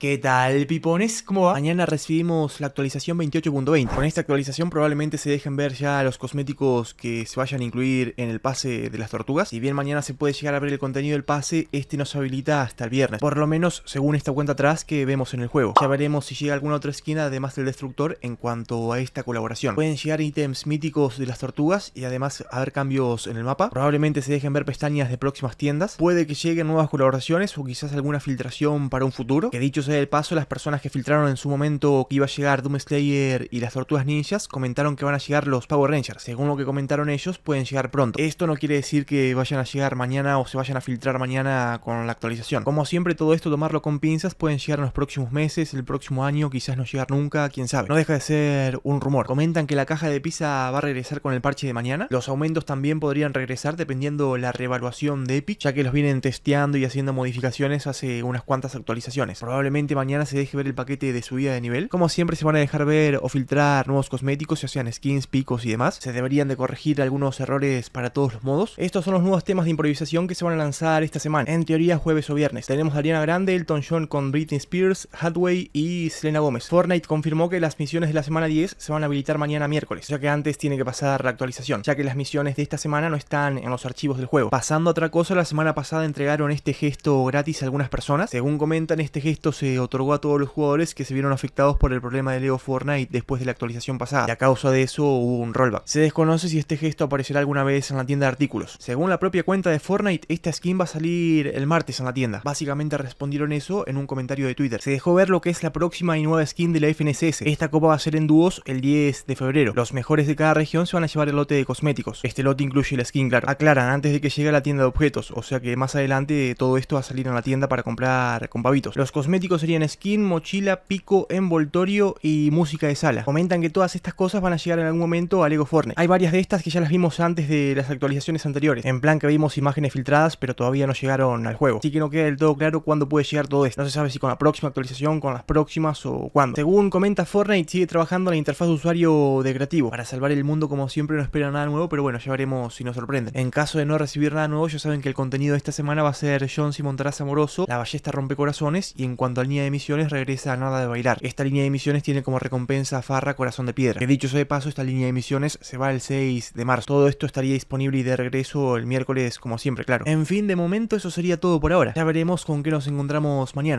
¿Qué tal, pipones? ¿Cómo va? Mañana recibimos la actualización 28.20. Con esta actualización probablemente se dejen ver ya los cosméticos que se vayan a incluir en el pase de las tortugas. Si bien mañana se puede llegar a ver el contenido del pase, este no se habilita hasta el viernes. Por lo menos según esta cuenta atrás que vemos en el juego. Ya veremos si llega alguna otra esquina además del destructor en cuanto a esta colaboración. Pueden llegar ítems míticos de las tortugas y además haber cambios en el mapa. Probablemente se dejen ver pestañas de próximas tiendas. Puede que lleguen nuevas colaboraciones o quizás alguna filtración para un futuro. Que dicho del paso, las personas que filtraron en su momento que iba a llegar Doom Slayer y las Tortugas Ninjas comentaron que van a llegar los Power Rangers. Según lo que comentaron ellos, pueden llegar pronto. Esto no quiere decir que vayan a llegar mañana o se vayan a filtrar mañana con la actualización. Como siempre, todo esto tomarlo con pinzas, pueden llegar en los próximos meses, el próximo año, quizás no llegar nunca, quién sabe. No deja de ser un rumor. Comentan que la caja de pizza va a regresar con el parche de mañana. Los aumentos también podrían regresar dependiendo la revaluación de Epic, ya que los vienen testeando y haciendo modificaciones hace unas cuantas actualizaciones. Probablemente mañana se deje ver el paquete de subida de nivel. Como siempre se van a dejar ver o filtrar nuevos cosméticos, ya sean skins, picos y demás. Se deberían de corregir algunos errores para todos los modos. Estos son los nuevos temas de improvisación que se van a lanzar esta semana, en teoría jueves o viernes. Tenemos a Ariana Grande, Elton John con Britney Spears, Hathaway y Selena Gómez. Fortnite confirmó que las misiones de la semana 10 se van a habilitar mañana miércoles, ya que antes tiene que pasar la actualización, ya que las misiones de esta semana no están en los archivos del juego. Pasando a otra cosa, la semana pasada entregaron este gesto gratis a algunas personas. Según comentan, este gesto se otorgó a todos los jugadores que se vieron afectados por el problema de Lego Fortnite después de la actualización pasada, y a causa de eso hubo un rollback. Se desconoce si este gesto aparecerá alguna vez en la tienda de artículos. Según la propia cuenta de Fortnite, esta skin va a salir el martes en la tienda. Básicamente respondieron eso en un comentario de Twitter. Se dejó ver lo que es la próxima y nueva skin de la FNSS. Esta copa va a ser en dúos el 10 de febrero. Los mejores de cada región se van a llevar el lote de cosméticos. Este lote incluye la skin, claro. Aclaran antes de que llegue a la tienda de objetos, o sea que más adelante todo esto va a salir en la tienda para comprar con pavitos. Los cosméticos serían skin, mochila, pico, envoltorio y música de sala. Comentan que todas estas cosas van a llegar en algún momento a Lego Fortnite. Hay varias de estas que ya las vimos antes de las actualizaciones anteriores, en plan que vimos imágenes filtradas pero todavía no llegaron al juego. Así que no queda del todo claro cuándo puede llegar todo esto. No se sabe si con la próxima actualización, con las próximas o cuándo. Según comenta Fortnite, sigue trabajando en la interfaz de usuario de creativo. Para salvar el mundo como siempre no esperan nada nuevo, pero bueno, ya veremos si nos sorprenden. En caso de no recibir nada nuevo, ya saben que el contenido de esta semana va a ser John Simon Montaraz Amoroso, la ballesta rompecorazones y en cuanto al línea de misiones regresa a nada de bailar. Esta línea de misiones tiene como recompensa Farra Corazón de Piedra. Que dicho sea de paso, esta línea de misiones se va el 6 de marzo. Todo esto estaría disponible y de regreso el miércoles, como siempre, claro. En fin, de momento eso sería todo por ahora. Ya veremos con qué nos encontramos mañana.